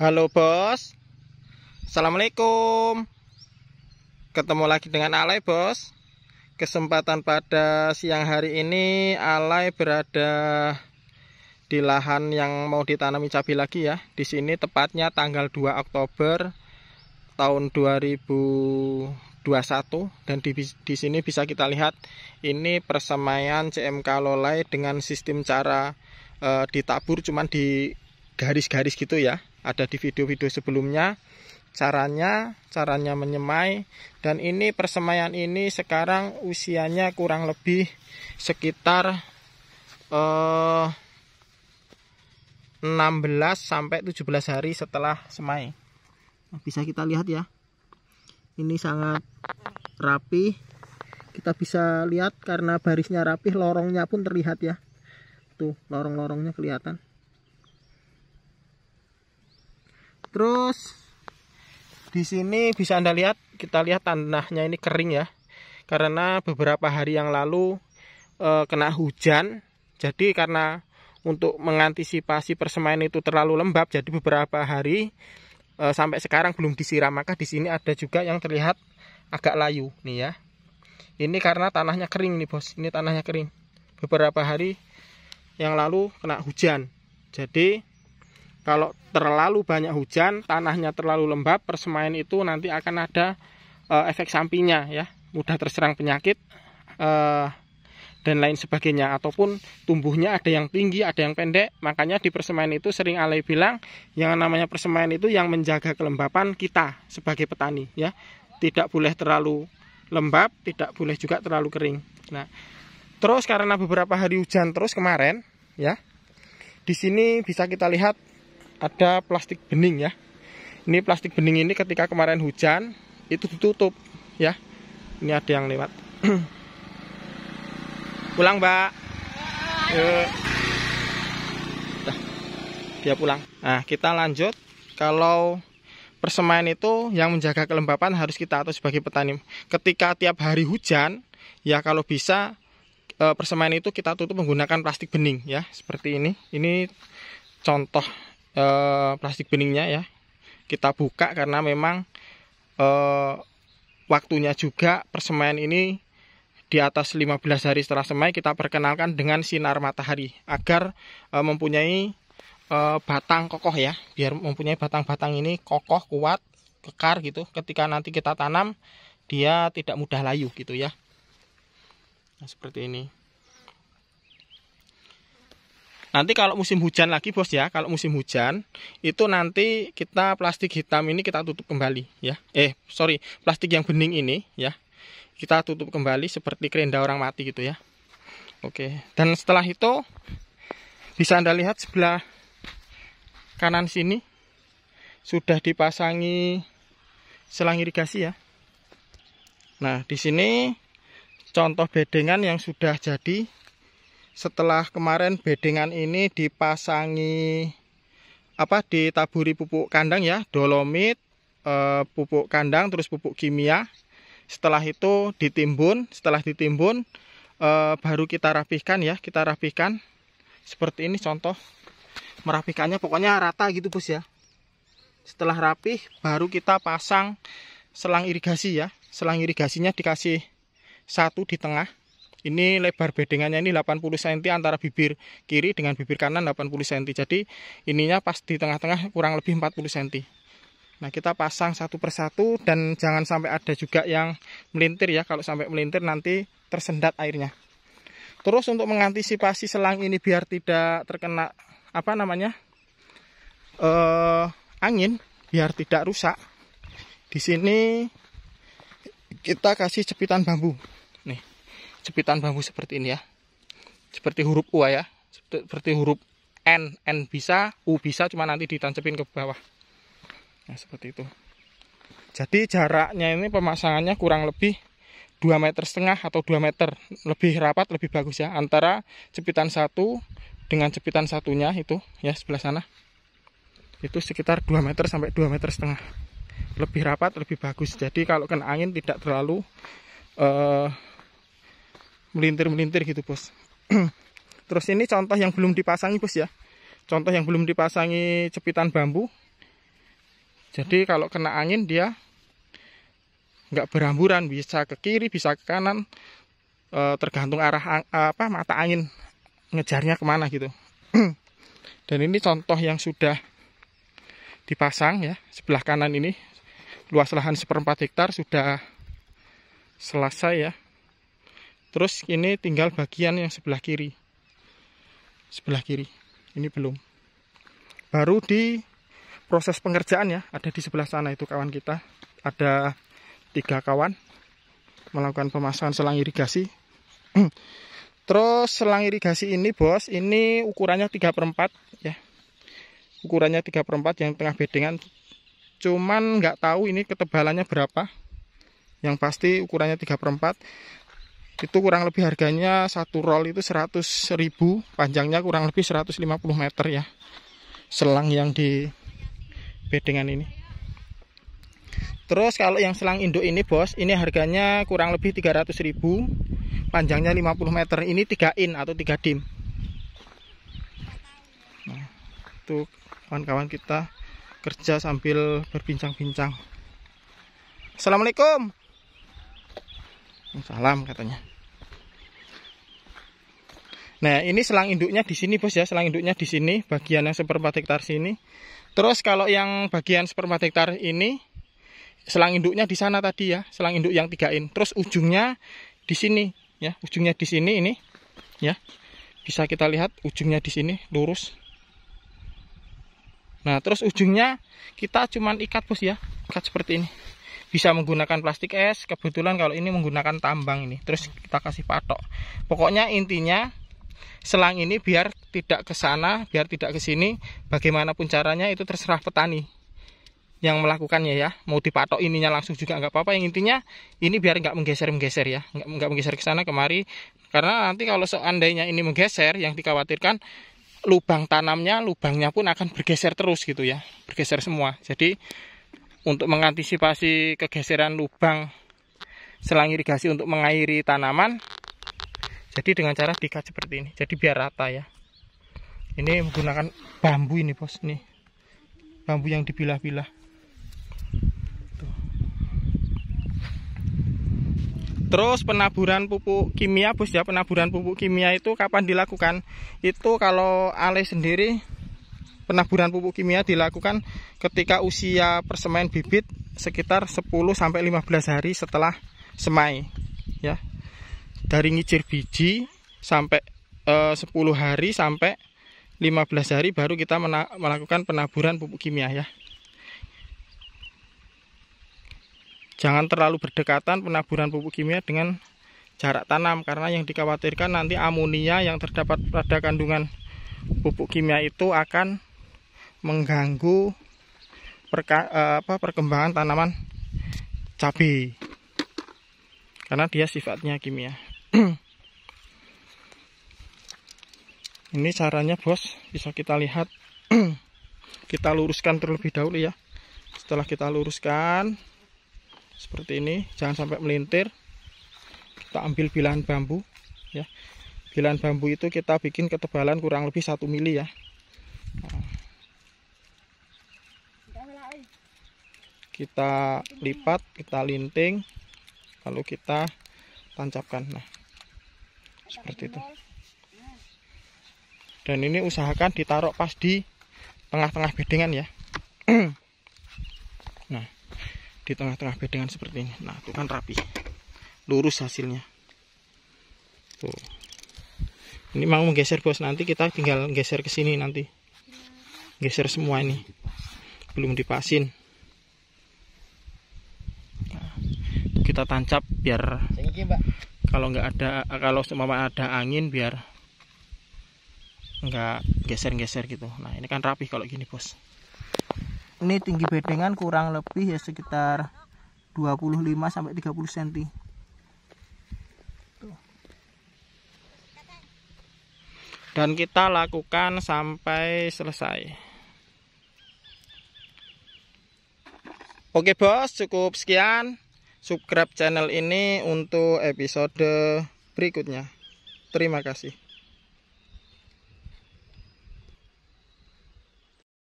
Halo bos Assalamualaikum Ketemu lagi dengan Alay bos Kesempatan pada siang hari ini Alay berada di lahan yang mau ditanami cabai lagi ya Di sini tepatnya tanggal 2 Oktober tahun 2021 dan di, di sini bisa kita lihat ini persemaian CMK Lolai dengan sistem cara eh, ditabur cuman di garis-garis gitu ya ada di video-video sebelumnya caranya caranya menyemai dan ini persemaian ini sekarang usianya kurang lebih sekitar eh, 16 sampai 17 hari setelah semai nah, bisa kita lihat ya ini sangat rapi kita bisa lihat karena barisnya rapih lorongnya pun terlihat ya tuh lorong-lorongnya kelihatan Terus di sini bisa Anda lihat, kita lihat tanahnya ini kering ya. Karena beberapa hari yang lalu e, kena hujan. Jadi karena untuk mengantisipasi persemaian itu terlalu lembab jadi beberapa hari e, sampai sekarang belum disiram. Maka di sini ada juga yang terlihat agak layu nih ya. Ini karena tanahnya kering nih, Bos. Ini tanahnya kering. Beberapa hari yang lalu kena hujan. Jadi kalau terlalu banyak hujan, tanahnya terlalu lembab, persemaian itu nanti akan ada e, efek sampingnya ya, mudah terserang penyakit e, dan lain sebagainya ataupun tumbuhnya ada yang tinggi, ada yang pendek. Makanya di persemaian itu sering alay bilang yang namanya persemaian itu yang menjaga kelembapan kita sebagai petani ya. Tidak boleh terlalu lembab, tidak boleh juga terlalu kering. Nah, terus karena beberapa hari hujan terus kemarin ya. Di sini bisa kita lihat ada plastik bening ya ini plastik bening ini ketika kemarin hujan itu ditutup ya ini ada yang lewat pulang mbak Yuk. dia pulang nah kita lanjut kalau persemaian itu yang menjaga kelembapan harus kita atau sebagai petani ketika tiap hari hujan ya kalau bisa eh, persemaian itu kita tutup menggunakan plastik bening ya seperti ini ini contoh e, plastik beningnya ya kita buka karena memang e, waktunya juga persemaian ini di atas 15 hari setelah semai kita perkenalkan dengan sinar matahari agar e, mempunyai e, batang kokoh ya biar mempunyai batang-batang ini kokoh kuat kekar gitu ketika nanti kita tanam dia tidak mudah layu gitu ya nah, seperti ini Nanti kalau musim hujan lagi bos ya, kalau musim hujan itu nanti kita plastik hitam ini kita tutup kembali ya. Eh sorry, plastik yang bening ini ya kita tutup kembali seperti kerenda orang mati gitu ya. Oke, dan setelah itu bisa Anda lihat sebelah kanan sini sudah dipasangi selang irigasi ya. Nah, di sini contoh bedengan yang sudah jadi setelah kemarin bedengan ini dipasangi apa ditaburi pupuk kandang ya dolomit e, pupuk kandang terus pupuk kimia setelah itu ditimbun setelah ditimbun e, baru kita rapihkan ya kita rapihkan seperti ini contoh merapikannya pokoknya rata gitu bos ya setelah rapih baru kita pasang selang irigasi ya selang irigasinya dikasih satu di tengah ini lebar bedengannya ini 80 cm antara bibir kiri dengan bibir kanan 80 cm. Jadi ininya pas di tengah-tengah kurang lebih 40 cm. Nah kita pasang satu persatu dan jangan sampai ada juga yang melintir ya. Kalau sampai melintir nanti tersendat airnya. Terus untuk mengantisipasi selang ini biar tidak terkena apa namanya eh, angin, biar tidak rusak. Di sini kita kasih cepitan bambu. Nih jepitan bambu seperti ini ya seperti huruf U ya seperti huruf N N bisa U bisa cuma nanti ditancepin ke bawah nah seperti itu jadi jaraknya ini pemasangannya kurang lebih 2 meter setengah atau 2 meter lebih rapat lebih bagus ya antara jepitan satu dengan jepitan satunya itu ya sebelah sana itu sekitar 2 meter sampai 2 meter setengah lebih rapat lebih bagus jadi kalau kena angin tidak terlalu eh, melintir-melintir gitu bos terus ini contoh yang belum dipasangi bos ya contoh yang belum dipasangi cepitan bambu jadi kalau kena angin dia nggak beramburan, bisa ke kiri bisa ke kanan e, tergantung arah apa mata angin ngejarnya kemana gitu dan ini contoh yang sudah dipasang ya sebelah kanan ini luas lahan seperempat hektar sudah selesai ya terus ini tinggal bagian yang sebelah kiri sebelah kiri ini belum baru di proses pengerjaan ya ada di sebelah sana itu kawan kita ada tiga kawan melakukan pemasangan selang irigasi terus selang irigasi ini bos ini ukurannya 3 per 4 ya ukurannya 3 per 4 yang tengah bedengan cuman nggak tahu ini ketebalannya berapa yang pasti ukurannya 3 per 4 itu kurang lebih harganya satu roll itu 100.000 panjangnya kurang lebih 150 meter ya selang yang di bedengan ini terus kalau yang selang induk ini bos ini harganya kurang lebih 300.000 panjangnya 50 meter ini 3 in atau 3 dim nah, kawan-kawan kita kerja sambil berbincang-bincang Assalamualaikum Salam katanya Nah, ini selang induknya di sini, Bos ya. Selang induknya di sini, bagian yang seperempat hektar sini. Terus kalau yang bagian seperempat hektar ini selang induknya di sana tadi ya, selang induk yang tiga in. Terus ujungnya di sini ya, ujungnya di sini ini ya. Bisa kita lihat ujungnya di sini lurus. Nah, terus ujungnya kita cuman ikat, Bos ya. Ikat seperti ini. Bisa menggunakan plastik es, kebetulan kalau ini menggunakan tambang ini. Terus kita kasih patok. Pokoknya intinya selang ini biar tidak ke sana, biar tidak ke sini. Bagaimanapun caranya itu terserah petani yang melakukannya ya. Mau dipatok ininya langsung juga nggak apa-apa. Yang intinya ini biar nggak menggeser-menggeser ya, nggak, nggak menggeser ke sana kemari. Karena nanti kalau seandainya ini menggeser, yang dikhawatirkan lubang tanamnya, lubangnya pun akan bergeser terus gitu ya, bergeser semua. Jadi untuk mengantisipasi kegeseran lubang selang irigasi untuk mengairi tanaman jadi dengan cara diikat seperti ini. Jadi biar rata ya. Ini menggunakan bambu ini bos nih. Bambu yang dibilah-bilah. Terus penaburan pupuk kimia bos ya penaburan pupuk kimia itu kapan dilakukan? Itu kalau Ale sendiri penaburan pupuk kimia dilakukan ketika usia persemaian bibit sekitar 10 sampai 15 hari setelah semai ya dari ngicir biji sampai e, eh, 10 hari sampai 15 hari baru kita melakukan penaburan pupuk kimia ya. Jangan terlalu berdekatan penaburan pupuk kimia dengan jarak tanam karena yang dikhawatirkan nanti amonia yang terdapat pada kandungan pupuk kimia itu akan mengganggu perka, eh, apa, perkembangan tanaman cabai karena dia sifatnya kimia. ini caranya bos bisa kita lihat kita luruskan terlebih dahulu ya setelah kita luruskan seperti ini jangan sampai melintir kita ambil bilahan bambu ya bilahan bambu itu kita bikin ketebalan kurang lebih satu mili ya kita lipat kita linting lalu kita tancapkan nah seperti itu dan ini usahakan ditaruh pas di tengah-tengah bedengan ya nah di tengah-tengah bedengan seperti ini nah itu kan rapi lurus hasilnya tuh ini mau menggeser bos nanti kita tinggal geser ke sini nanti geser semua ini belum dipasin nah, kita tancap biar kalau nggak ada kalau semama ada angin biar nggak geser-geser gitu nah ini kan rapi kalau gini bos ini tinggi bedengan kurang lebih ya sekitar 25 sampai 30 cm dan kita lakukan sampai selesai oke bos cukup sekian subscribe channel ini untuk episode berikutnya. Terima kasih.